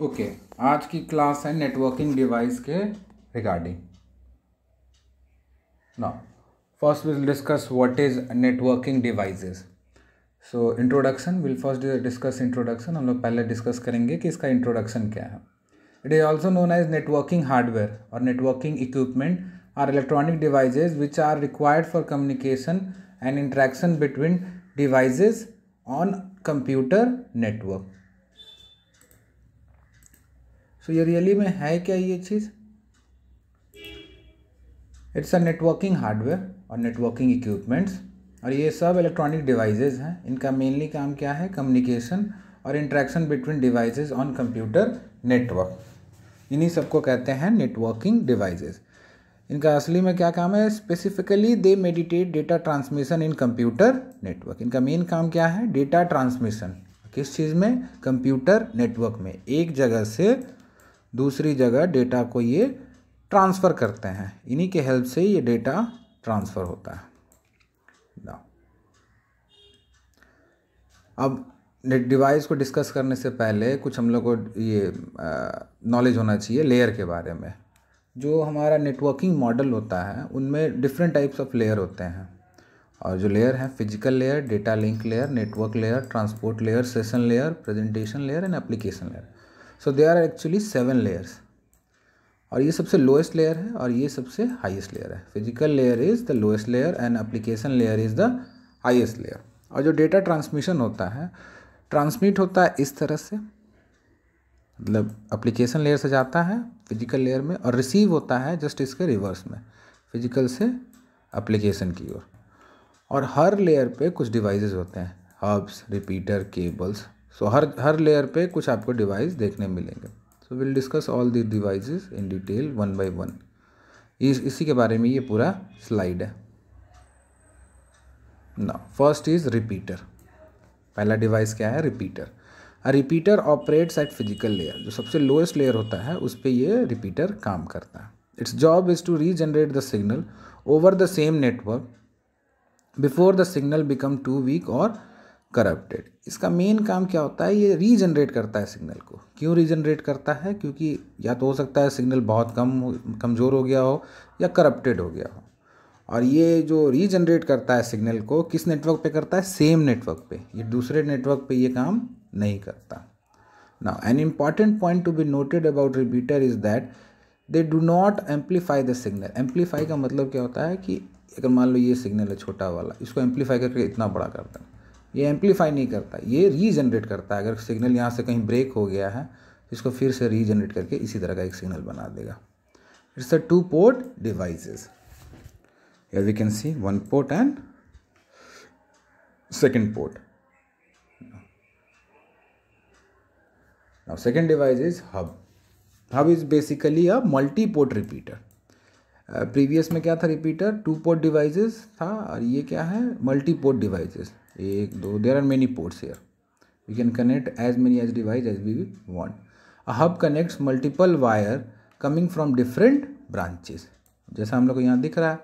Okay okay, आज की class है नेटवर्किंग डिवाइस के रिगार्डिंग ना first will discuss what is networking devices so introduction will first discuss introduction हम लोग पहले डिस्कस करेंगे कि इसका इंट्रोडक्शन क्या है it is also known as networking hardware और networking equipment are electronic devices which are required for communication and interaction between devices on computer network so ये रियली में है क्या ये चीज़ इट्स अ नेटवर्किंग हार्डवेयर और नेटवर्किंग इक्विपमेंट्स और ये सब इलेक्ट्रॉनिक डिवाइसेस हैं इनका मेनली काम क्या है कम्युनिकेशन और interaction between devices on computer network इन्हीं सबको कहते हैं नेटवर्किंग डिवाइसेस इनका असली में क्या काम है specifically they mediate data transmission in computer network इनका मेन काम क्या है डेटा ट्रांसमिशन किस चीज़ में कंप्यूटर नेटवर्क में एक जगह से दूसरी जगह डेटा को ये ट्रांसफ़र करते हैं इन्हीं के हेल्प से ये डेटा ट्रांसफ़र होता है अब डिवाइस को डिस्कस करने से पहले कुछ हम लोग को ये नॉलेज होना चाहिए लेयर के बारे में जो हमारा नेटवर्किंग मॉडल होता है उनमें डिफरेंट टाइप्स ऑफ लेयर होते हैं और जो लेयर हैं physical layer data link layer network layer transport layer session layer presentation layer and application layer so they are actually seven layers और ये सबसे लोएस्ट लेयर है और ये सबसे हाईएस्ट लेयर है physical layer is the lowest layer and application layer is the highest layer और जो डेटा ट्रांसमिशन होता है ट्रांसमिट होता है इस तरह से मतलब एप्लीकेशन लेयर से जाता है फिजिकल लेयर में और रिसीव होता है जस्ट इसके रिवर्स में फिजिकल से एप्लीकेशन की ओर और, और हर लेयर पे कुछ डिवाइसेस होते हैं हब्स रिपीटर केबल्स सो हर हर लेयर पे कुछ आपको डिवाइस देखने मिलेंगे so will discuss all the devices in detail one by one इस इसी के बारे में ये पूरा स्लाइड है ना फर्स्ट इज रिपीटर पहला डिवाइस क्या है repeater a repeater operates at physical layer जो सबसे लोएस्ट लेयर होता है उस पर यह रिपीटर काम करता है it's job is to regenerate the signal over the same network before the signal become too weak और करप्टेड इसका मेन काम क्या होता है ये रीजनरेट करता है सिग्नल को क्यों रीजनरेट करता है क्योंकि या तो हो सकता है सिग्नल बहुत कम कमज़ोर हो गया हो या करप्टेड हो गया हो और ये जो रीजनरेट करता है सिग्नल को किस नेटवर्क पे करता है सेम नेटवर्क पे ये दूसरे नेटवर्क पे ये काम नहीं करता ना an important point to be noted about repeater is that they do not amplify the signal amplify का मतलब क्या होता है कि अगर मान लो ये सिग्नल है छोटा वाला इसको एम्पलीफाई करके इतना बड़ा कर है ये एम्पलीफाई नहीं करता ये रीजनरेट करता है अगर सिग्नल यहाँ से कहीं ब्रेक हो गया है इसको फिर से रीजनरेट करके इसी तरह का एक सिग्नल बना देगा it's a two port devices या we can see one port and second port now second device is hub hub is basically a multi port previous में क्या था रिपीटर टू पोर्ट डिवाइसेस था और ये क्या है मल्टी पोर्ट डिवाइसेस एक दो there are many ports where we can connect as many as device as we want a hub connects multiple wire coming from different branches जैसा हम लोग को यहाँ दिख रहा है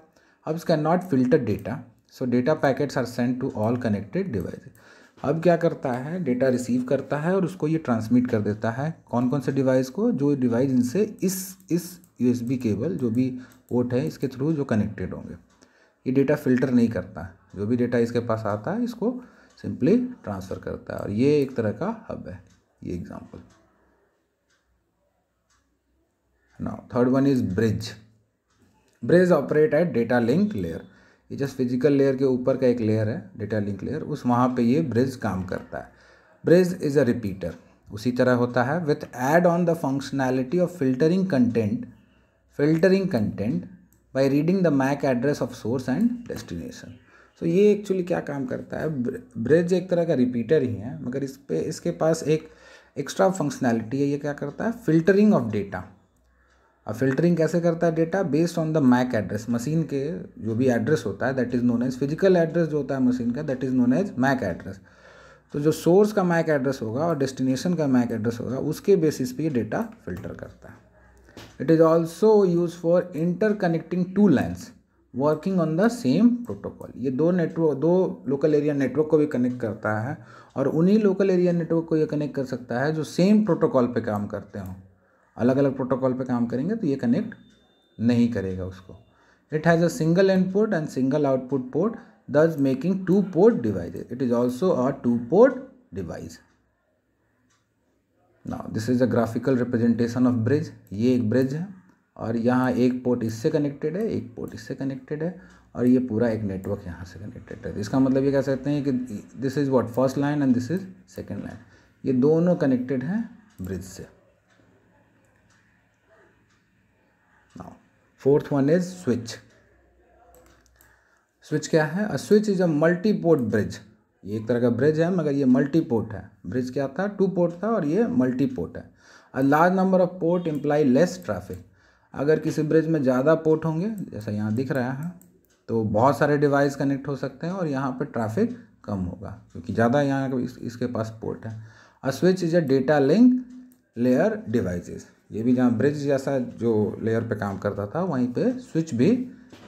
hubs can not filter data so data packets are send to all connected device hub क्या करता है डेटा रिसीव करता है और उसको ये ट्रांसमिट कर देता है कौन कौन से डिवाइस को जो डिवाइस इनसे इस इस यू केबल जो भी पोर्ट है इसके थ्रू जो कनेक्टेड होंगे ये डेटा फिल्टर नहीं करता जो भी डेटा इसके पास आता है इसको सिंपली ट्रांसफ़र करता है और ये एक तरह का हब है ये example now third one is bridge bridge operate at data link layer ये जस्ट फिजिकल लेयर के ऊपर का एक लेयर है डेटा लिंक लेयर उस वहाँ पे ये ब्रिज काम करता है ब्रिज इज़ अ रिपीटर उसी तरह होता है with add on the functionality of filtering content filtering content by reading the MAC address of source and destination so ये एक्चुअली क्या काम करता है ब्रिज एक तरह का रिपीटर ही है मगर इस पे इसके पास एक एक्स्ट्रा फंक्शनैलिटी है ये क्या करता है फिल्टरिंग ऑफ डेटा अब फिल्टरिंग कैसे करता है data based on the MAC address machine के जो भी एड्रेस होता है that is known as physical address जो होता है मशीन का that is known as MAC address तो जो सोर्स का मैक एड्रेस होगा और डेस्टिनेशन का मैक एड्रेस होगा उसके बेसिस पे ये डेटा फिल्टर करता है it is also use for interconnecting two lines working on the same protocol ये दो नेटवर्क दो लोकल एरिया नेटवर्क को भी कनेक्ट करता है और उन्हीं लोकल एरिया नेटवर्क को ये कनेक्ट कर सकता है जो सेम प्रोटोकॉल पे काम करते हों अलग अलग प्रोटोकॉल पे काम करेंगे तो ये कनेक्ट नहीं करेगा उसको it has a single input and single output port thus making two port device it is also a two port device now this is a graphical representation of bridge ये एक ब्रिज है और यहाँ एक port इससे connected है एक port इससे कनेक्टेड है और ये पूरा एक नेटवर्क यहाँ से कनेक्टेड है तो इसका मतलब ये कह सकते हैं कि this is what first line and this is second line ये दोनों कनेक्टेड हैं ब्रिज से now fourth one is switch switch क्या है switch is a multi port bridge ये एक तरह का ब्रिज है मगर ये मल्टी पोर्ट है ब्रिज क्या था टू पोर्ट था और ये मल्टी पोर्ट है a large number of port imply less traffic अगर किसी ब्रिज में ज़्यादा पोर्ट होंगे जैसा यहाँ दिख रहा है तो बहुत सारे डिवाइस कनेक्ट हो सकते हैं और यहाँ पर ट्रैफिक कम होगा क्योंकि ज़्यादा यहाँ इस, इसके पास पोर्ट है और switch is a data link layer devices ये भी जहाँ ब्रिज जैसा जो लेयर पे काम करता था वहीं पे स्विच भी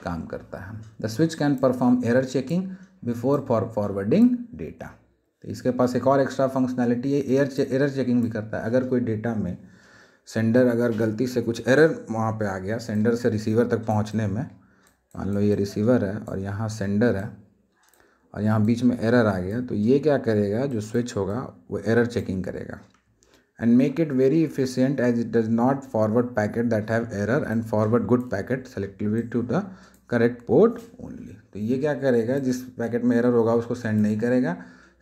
काम करता है the switch can perform error checking before for forwarding data तो इसके पास एक और एक्स्ट्रा फंक्शनैलिटी है एयर एरर चेकिंग भी करता है अगर कोई डेटा में सेंडर अगर गलती से कुछ एरर वहाँ पे आ गया सेंडर से रिसीवर तक पहुँचने में मान लो ये रिसीवर है और यहाँ सेंडर है और यहाँ बीच में एरर आ गया तो ये क्या करेगा जो स्विच होगा वो एरर चेकिंग करेगा and make it very efficient as it does not forward packet that have error and forward good packet selectively to the correct port only तो ये क्या करेगा जिस पैकेट में एरर होगा उसको सेंड नहीं करेगा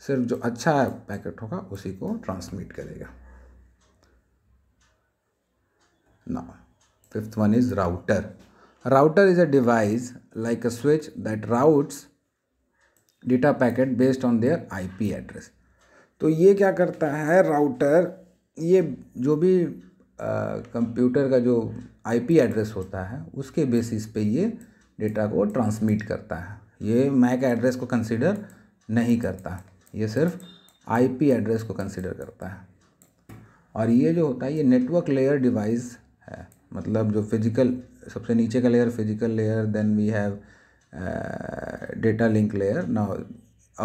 सिर्फ जो अच्छा पैकेट होगा उसी को ट्रांसमिट करेगा Now, fifth one is router. Router is a device like a switch that routes data packet based on their IP address. तो ये क्या करता है राउटर ये जो भी कंप्यूटर का जो आईपी एड्रेस होता है उसके बेसिस पे ये डेटा को ट्रांसमिट करता है ये मैक एड्रेस को कंसिडर नहीं करता ये सिर्फ आईपी एड्रेस को कंसिडर करता है और ये जो होता है ये नेटवर्क लेयर डिवाइस है मतलब जो फिजिकल सबसे नीचे का layer physical layer then we have data link layer now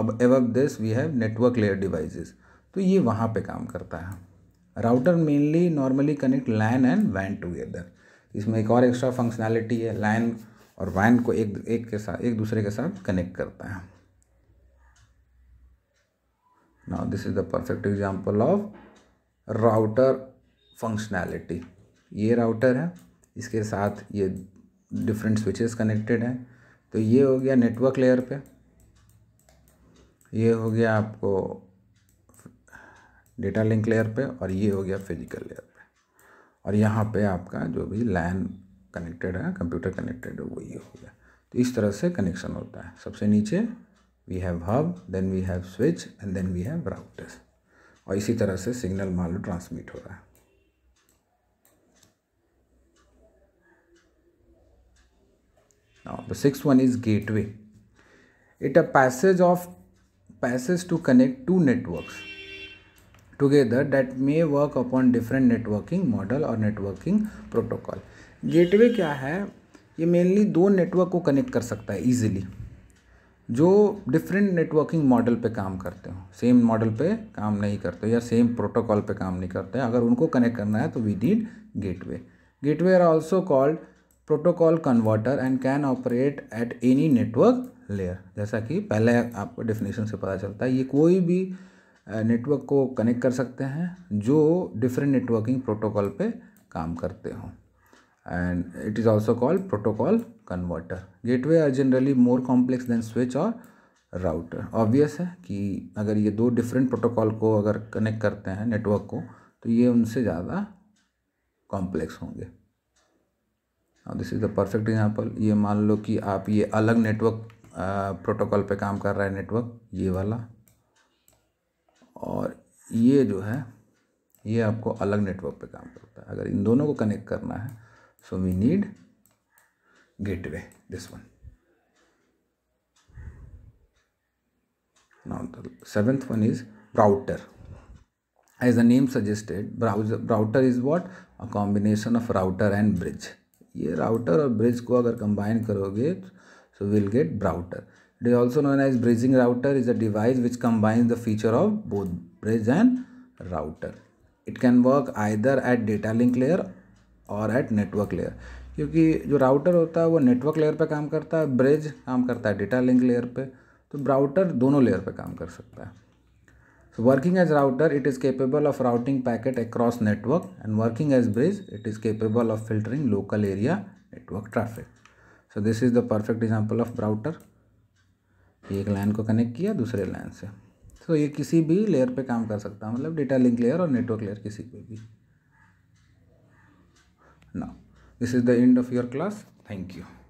अब above this we have network layer devices तो ये वहाँ पे काम करता है router mainly normally connect LAN and वैन टुगेदर इसमें एक और एक्स्ट्रा फंक्शनैलिटी है लैन और वैन को एक एक के साथ एक दूसरे के साथ कनेक्ट करता है now this is the perfect example of router functionality ये राउटर है इसके साथ ये डिफरेंट स्विचेस कनेक्टेड हैं तो ये हो गया नेटवर्क लेयर पे ये हो गया आपको डेटा लिंक लेयर पे और ये हो गया फिजिकल लेयर पे और यहाँ पे आपका जो भी लैन कनेक्टेड है कंप्यूटर कनेक्टेड है वो ये हो गया तो इस तरह से कनेक्शन होता है सबसे नीचे we have hub then we have switch and then we have routers और इसी तरह से सिग्नल मान ट्रांसमिट हो रहा है Now the sixth one is gateway. It a passage of passes to connect two networks together that may work upon different networking model or networking protocol. gateway क्या है ये mainly दो network को connect कर सकता है easily जो different networking model पे काम करते हो सेम मॉडल पे काम नहीं करते या सेम प्रोटोकॉल पे काम नहीं करते अगर उनको कनेक्ट करना है तो we need gateway gateway are also called protocol converter and can operate at any network layer जैसा कि पहले आपको डेफिनेशन से पता चलता है ये कोई भी नेटवर्क को कनेक्ट कर सकते हैं जो डिफरेंट नेटवर्किंग प्रोटोकॉल पे काम करते हों and it is also called protocol converter gateway are generally more complex than switch और राउटर ऑब्वियस है कि अगर ये दो डिफरेंट प्रोटोकॉल को अगर कनेक्ट करते हैं नेटवर्क को तो ये उनसे ज़्यादा कॉम्प्लेक्स होंगे और this is the perfect example ये मान लो कि आप ये अलग नेटवर्क प्रोटोकॉल पे काम कर रहा है नेटवर्क ये वाला और ये जो है ये आपको अलग नेटवर्क पे काम करता है अगर इन दोनों को कनेक्ट करना है so we need gateway this one now the seventh one is router as the name suggested brouter router is what a combination of router and bridge ये राउटर और ब्रिज को अगर कंबाइन करोगे so will get brouter it is also known as bridging router is a device which combine the feature of both bridge and router it can work either at data link layer और eight network layer क्योंकि जो router होता है वो network layer पर काम करता है ब्रिज काम करता है डेटा लिंक लेयर पर तो ब्राउटर दोनों लेयर पर काम कर सकता है So working as router, it is capable of routing packet across network and working as bridge, it is capable of filtering local area network traffic. So this is the perfect example of router. एक line को connect किया दूसरे line से तो so, ये किसी भी layer पे काम कर सकता है मतलब डेटा लिंक लेयर और नेटवर्क लेयर किसी पे भी ना this is the end of your class thank you